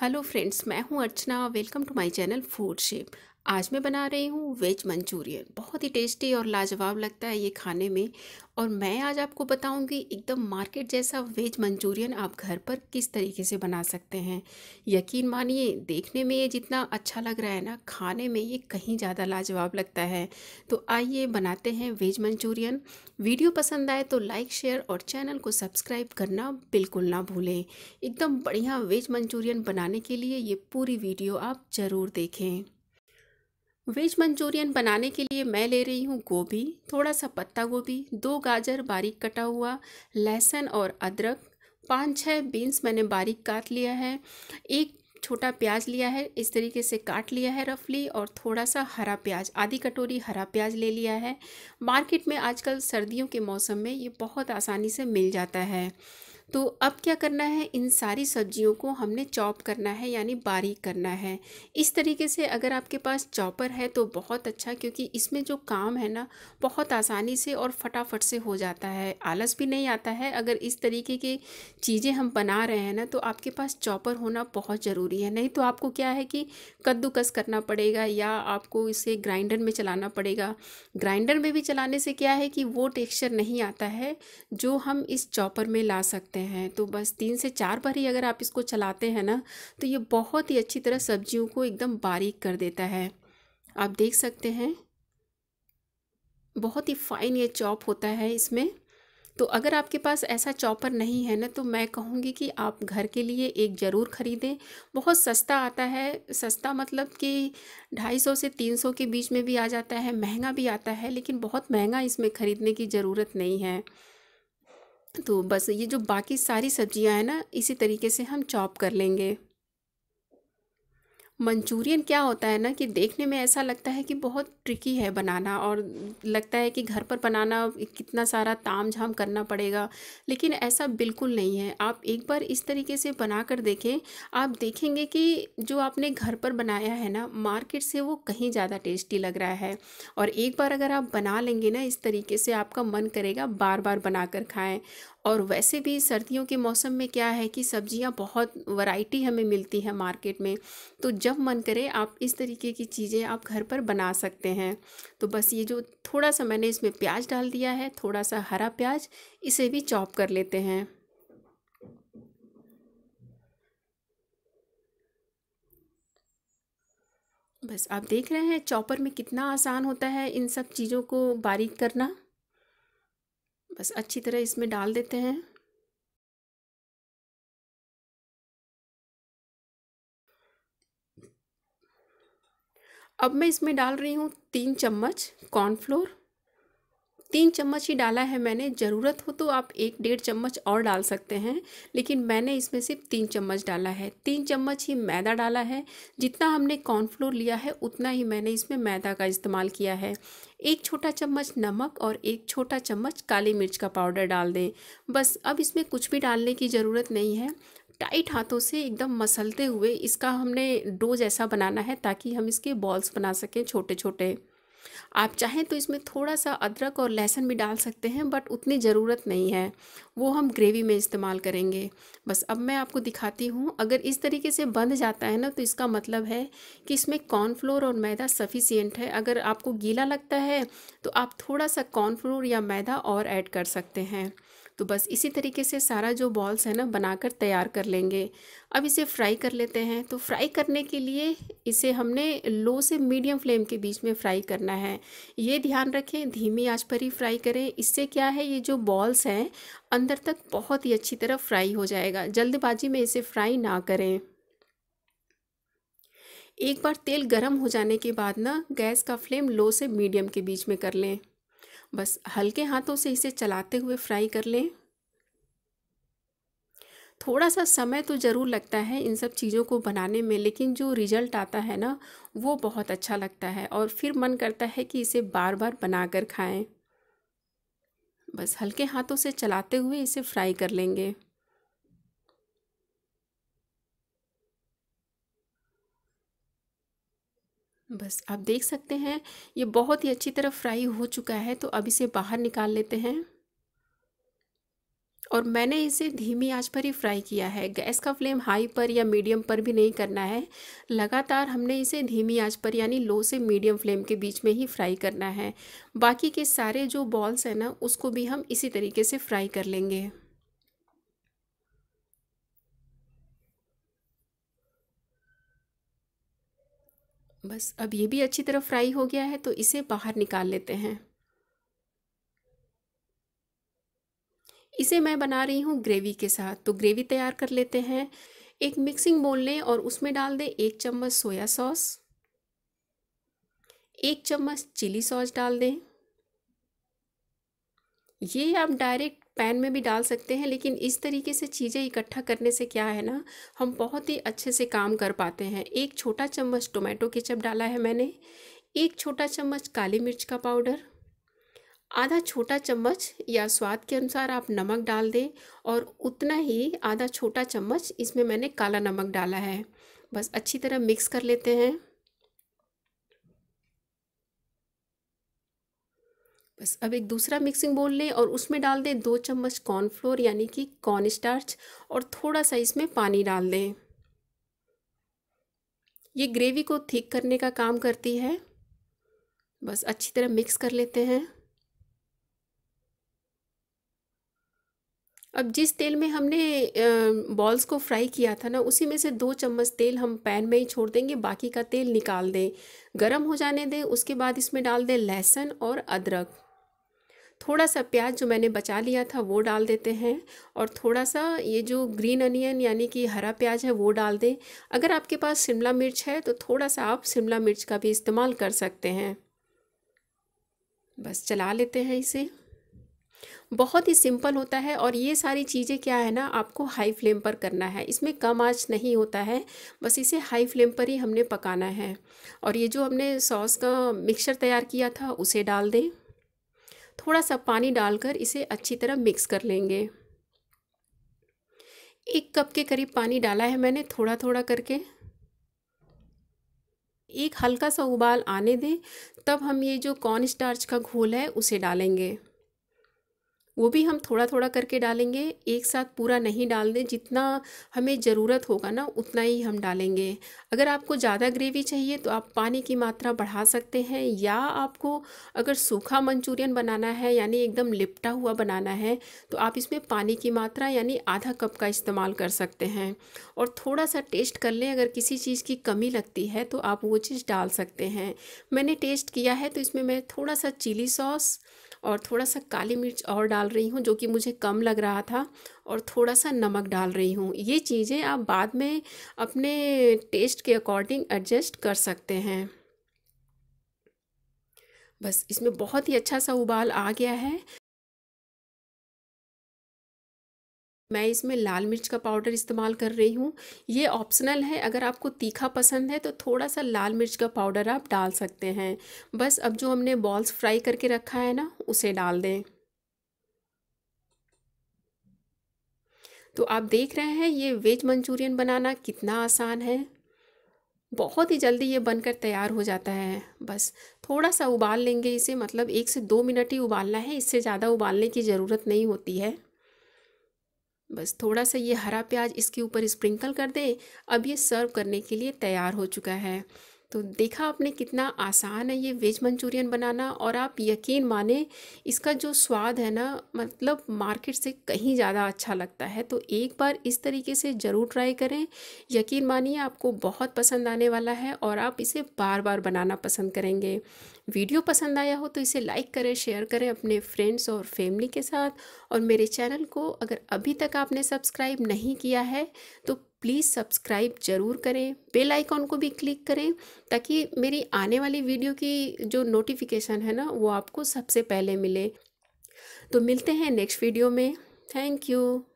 hello friends मैं हूं Archana welcome to my channel food shape आज मैं बना रही हूँ वेज मंचूरियन बहुत ही टेस्टी और लाजवाब लगता है ये खाने में और मैं आज आपको बताऊँगी एकदम मार्केट जैसा वेज मंचूरियन आप घर पर किस तरीके से बना सकते हैं यकीन मानिए देखने में ये जितना अच्छा लग रहा है ना खाने में ये कहीं ज़्यादा लाजवाब लगता है तो आइए बनाते हैं वेज मंचूरियन वीडियो पसंद आए तो लाइक शेयर और चैनल को सब्सक्राइब करना बिल्कुल ना भूलें एकदम बढ़िया वेज मंचूरियन बनाने के लिए ये पूरी वीडियो आप ज़रूर देखें वेज मंचूरियन बनाने के लिए मैं ले रही हूँ गोभी थोड़ा सा पत्ता गोभी दो गाजर बारीक कटा हुआ लहसुन और अदरक पाँच छः बीन्स मैंने बारीक काट लिया है एक छोटा प्याज लिया है इस तरीके से काट लिया है रफली और थोड़ा सा हरा प्याज आधी कटोरी हरा प्याज ले लिया है मार्केट में आजकल सर्दियों के मौसम में ये बहुत आसानी से मिल जाता है तो अब क्या करना है इन सारी सब्जियों को हमने चॉप करना है यानी बारीक करना है इस तरीके से अगर आपके पास चॉपर है तो बहुत अच्छा क्योंकि इसमें जो काम है ना बहुत आसानी से और फटाफट से हो जाता है आलस भी नहीं आता है अगर इस तरीके की चीज़ें हम बना रहे हैं ना तो आपके पास चॉपर होना बहुत ज़रूरी है नहीं तो आपको क्या है कि कद्दूकस करना पड़ेगा या आपको इसे ग्राइंडर में चलाना पड़ेगा ग्राइंडर में भी चलाने से क्या है कि वो टेक्स्चर नहीं आता है जो हम इस चॉपर में ला सकते सकते हैं तो बस तीन से चार बार ही अगर आप इसको चलाते हैं ना तो ये बहुत ही अच्छी तरह सब्जियों को एकदम बारीक कर देता है आप देख सकते हैं बहुत ही फाइन ये चॉप होता है इसमें तो अगर आपके पास ऐसा चॉपर नहीं है ना तो मैं कहूँगी कि आप घर के लिए एक ज़रूर ख़रीदें बहुत सस्ता आता है सस्ता मतलब कि ढाई सौ से तीन सौ के बीच में भी आ जाता है महंगा भी आता है लेकिन बहुत महंगा इसमें ख़रीदने की ज़रूरत नहीं है तो बस ये जो बाकी सारी सब्जियां हैं ना इसी तरीके से हम चॉप कर लेंगे मंचूरियन क्या होता है ना कि देखने में ऐसा लगता है कि बहुत ट्रिकी है बनाना और लगता है कि घर पर बनाना कितना सारा ताम झाम करना पड़ेगा लेकिन ऐसा बिल्कुल नहीं है आप एक बार इस तरीके से बना कर देखें आप देखेंगे कि जो आपने घर पर बनाया है ना मार्केट से वो कहीं ज़्यादा टेस्टी लग रहा है और एक बार अगर आप बना लेंगे ना इस तरीके से आपका मन करेगा बार बार बना कर खाएँ और वैसे भी सर्दियों के मौसम में क्या है कि सब्जियां बहुत वैरायटी हमें मिलती है मार्केट में तो जब मन करे आप इस तरीके की चीज़ें आप घर पर बना सकते हैं तो बस ये जो थोड़ा सा मैंने इसमें प्याज डाल दिया है थोड़ा सा हरा प्याज इसे भी चॉप कर लेते हैं बस आप देख रहे हैं चॉपर में कितना आसान होता है इन सब चीज़ों को बारीक करना बस अच्छी तरह इसमें डाल देते हैं अब मैं इसमें डाल रही हूँ तीन चम्मच कॉर्नफ्लोर तीन चम्मच ही डाला है मैंने ज़रूरत हो तो आप एक डेढ़ चम्मच और डाल सकते हैं लेकिन मैंने इसमें सिर्फ तीन चम्मच डाला है तीन चम्मच ही मैदा डाला है जितना हमने कॉर्नफ्लोर लिया है उतना ही मैंने इसमें मैदा का इस्तेमाल किया है एक छोटा चम्मच नमक और एक छोटा चम्मच काली मिर्च का पाउडर डाल दें बस अब इसमें कुछ भी डालने की ज़रूरत नहीं है टाइट हाथों से एकदम मसलते हुए इसका हमने डो जैसा बनाना है ताकि हम इसके बॉल्स बना सकें छोटे छोटे आप चाहें तो इसमें थोड़ा सा अदरक और लहसुन भी डाल सकते हैं बट उतनी ज़रूरत नहीं है वो हम ग्रेवी में इस्तेमाल करेंगे बस अब मैं आपको दिखाती हूँ अगर इस तरीके से बंध जाता है ना तो इसका मतलब है कि इसमें कॉर्नफ्लोर और मैदा सफिशियंट है अगर आपको गीला लगता है तो आप थोड़ा सा कॉर्नफ्लोर या मैदा और ऐड कर सकते हैं तो बस इसी तरीके से सारा जो बॉल्स है ना बनाकर तैयार कर लेंगे अब इसे फ्राई कर लेते हैं तो फ्राई करने के लिए इसे हमने लो से मीडियम फ्लेम के बीच में फ्राई करना है ये ध्यान रखें धीमी आंच पर ही फ्राई करें इससे क्या है ये जो बॉल्स हैं अंदर तक बहुत ही अच्छी तरह फ्राई हो जाएगा जल्दबाजी में इसे फ्राई ना करें एक बार तेल गर्म हो जाने के बाद ना गैस का फ्लेम लो से मीडियम के बीच में कर लें बस हल्के हाथों से इसे चलाते हुए फ्राई कर लें थोड़ा सा समय तो ज़रूर लगता है इन सब चीज़ों को बनाने में लेकिन जो रिज़ल्ट आता है ना वो बहुत अच्छा लगता है और फिर मन करता है कि इसे बार बार बना कर खाएँ बस हल्के हाथों से चलाते हुए इसे फ्राई कर लेंगे बस आप देख सकते हैं ये बहुत ही अच्छी तरह फ्राई हो चुका है तो अब इसे बाहर निकाल लेते हैं और मैंने इसे धीमी आंच पर ही फ्राई किया है गैस का फ्लेम हाई पर या मीडियम पर भी नहीं करना है लगातार हमने इसे धीमी आंच पर यानी लो से मीडियम फ्लेम के बीच में ही फ्राई करना है बाकी के सारे जो बॉल्स हैं ना उसको भी हम इसी तरीके से फ्राई कर लेंगे बस अब ये भी अच्छी तरह फ्राई हो गया है तो इसे बाहर निकाल लेते हैं इसे मैं बना रही हूँ ग्रेवी के साथ तो ग्रेवी तैयार कर लेते हैं एक मिक्सिंग बोल लें और उसमें डाल दें एक चम्मच सोया सॉस एक चम्मच चिली सॉस डाल दें ये आप डायरेक्ट पैन में भी डाल सकते हैं लेकिन इस तरीके से चीज़ें इकट्ठा करने से क्या है ना हम बहुत ही अच्छे से काम कर पाते हैं एक छोटा चम्मच टोमेटो केचप डाला है मैंने एक छोटा चम्मच काली मिर्च का पाउडर आधा छोटा चम्मच या स्वाद के अनुसार आप नमक डाल दें और उतना ही आधा छोटा चम्मच इसमें मैंने काला नमक डाला है बस अच्छी तरह मिक्स कर लेते हैं बस अब एक दूसरा मिक्सिंग बोल लें और उसमें डाल दें दो चम्मच कॉर्नफ्लोर यानी कि कॉर्न स्टार्च और थोड़ा सा इसमें पानी डाल दें ये ग्रेवी को थिक करने का काम करती है बस अच्छी तरह मिक्स कर लेते हैं अब जिस तेल में हमने बॉल्स को फ्राई किया था ना उसी में से दो चम्मच तेल हम पैन में ही छोड़ देंगे बाकी का तेल निकाल दें गरम हो जाने दें उसके बाद इसमें डाल दें लहसुन और अदरक थोड़ा सा प्याज जो मैंने बचा लिया था वो डाल देते हैं और थोड़ा सा ये जो ग्रीन अनियन यानी कि हरा प्याज है वो डाल दें अगर आपके पास शिमला मिर्च है तो थोड़ा सा आप शिमला मिर्च का भी इस्तेमाल कर सकते हैं बस चला लेते हैं इसे बहुत ही सिंपल होता है और ये सारी चीज़ें क्या है ना आपको हाई फ्लेम पर करना है इसमें कम आँच नहीं होता है बस इसे हाई फ्लेम पर ही हमने पकाना है और ये जो हमने सॉस का मिक्सचर तैयार किया था उसे डाल दें थोड़ा सा पानी डालकर इसे अच्छी तरह मिक्स कर लेंगे एक कप के करीब पानी डाला है मैंने थोड़ा थोड़ा करके एक हल्का सा उबाल आने दें तब हम ये जो कॉर्न स्टार्च का घोल है उसे डालेंगे वो भी हम थोड़ा थोड़ा करके डालेंगे एक साथ पूरा नहीं डाल दें जितना हमें ज़रूरत होगा ना उतना ही हम डालेंगे अगर आपको ज़्यादा ग्रेवी चाहिए तो आप पानी की मात्रा बढ़ा सकते हैं या आपको अगर सूखा मंचूरियन बनाना है यानी एकदम लिपटा हुआ बनाना है तो आप इसमें पानी की मात्रा यानी आधा कप का इस्तेमाल कर सकते हैं और थोड़ा सा टेस्ट कर लें अगर किसी चीज़ की कमी लगती है तो आप वो चीज़ डाल सकते हैं मैंने टेस्ट किया है तो इसमें मैं थोड़ा सा चिली सॉस और थोड़ा सा काली मिर्च और डाल रही हूँ जो कि मुझे कम लग रहा था और थोड़ा सा नमक डाल रही हूँ ये चीज़ें आप बाद में अपने टेस्ट के अकॉर्डिंग एडजस्ट कर सकते हैं बस इसमें बहुत ही अच्छा सा उबाल आ गया है मैं इसमें लाल मिर्च का पाउडर इस्तेमाल कर रही हूँ ये ऑप्शनल है अगर आपको तीखा पसंद है तो थोड़ा सा लाल मिर्च का पाउडर आप डाल सकते हैं बस अब जो हमने बॉल्स फ्राई करके रखा है ना उसे डाल दें तो आप देख रहे हैं ये वेज मंचूरियन बनाना कितना आसान है बहुत ही जल्दी ये बनकर तैयार हो जाता है बस थोड़ा सा उबाल लेंगे इसे मतलब एक से दो मिनट ही उबालना है इससे ज़्यादा उबालने की ज़रूरत नहीं होती है बस थोड़ा सा ये हरा प्याज इसके ऊपर स्प्रिंकल कर दें अब ये सर्व करने के लिए तैयार हो चुका है तो देखा आपने कितना आसान है ये वेज मंचूरियन बनाना और आप यकीन माने इसका जो स्वाद है ना मतलब मार्केट से कहीं ज़्यादा अच्छा लगता है तो एक बार इस तरीके से ज़रूर ट्राई करें यकीन मानिए आपको बहुत पसंद आने वाला है और आप इसे बार बार बनाना पसंद करेंगे वीडियो पसंद आया हो तो इसे लाइक करें शेयर करें अपने फ्रेंड्स और फैमिली के साथ और मेरे चैनल को अगर अभी तक आपने सब्सक्राइब नहीं किया है तो प्लीज़ सब्सक्राइब ज़रूर करें बेल आइकॉन को भी क्लिक करें ताकि मेरी आने वाली वीडियो की जो नोटिफिकेशन है ना वो आपको सबसे पहले मिले तो मिलते हैं नेक्स्ट वीडियो में थैंक यू